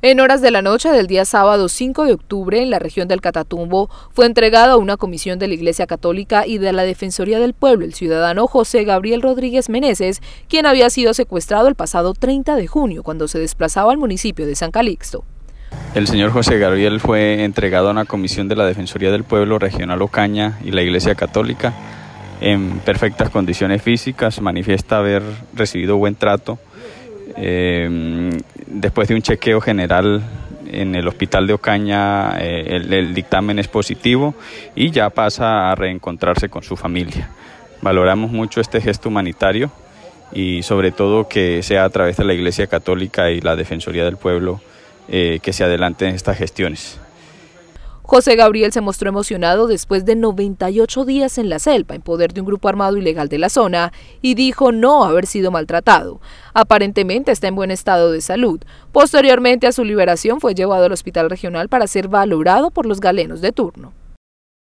En horas de la noche del día sábado 5 de octubre, en la región del Catatumbo, fue entregado a una comisión de la Iglesia Católica y de la Defensoría del Pueblo el ciudadano José Gabriel Rodríguez Meneses, quien había sido secuestrado el pasado 30 de junio cuando se desplazaba al municipio de San Calixto. El señor José Gabriel fue entregado a una comisión de la Defensoría del Pueblo Regional Ocaña y la Iglesia Católica en perfectas condiciones físicas, manifiesta haber recibido buen trato eh, después de un chequeo general en el hospital de Ocaña eh, el, dictamen es positivo y ya pasa a reencontrarse con su familia. Valoramos mucho este gesto humanitario y sobre todo que sea a través de la Iglesia Católica y la Defensoría del Pueblo eh, que se adelanten estas gestiones. José Gabriel se mostró emocionado después de 98 días en la selva en poder de un grupo armado ilegal de la zona y dijo no haber sido maltratado. Aparentemente está en buen estado de salud. Posteriormente a su liberación fue llevado al hospital regional para ser valorado por los galenos de turno.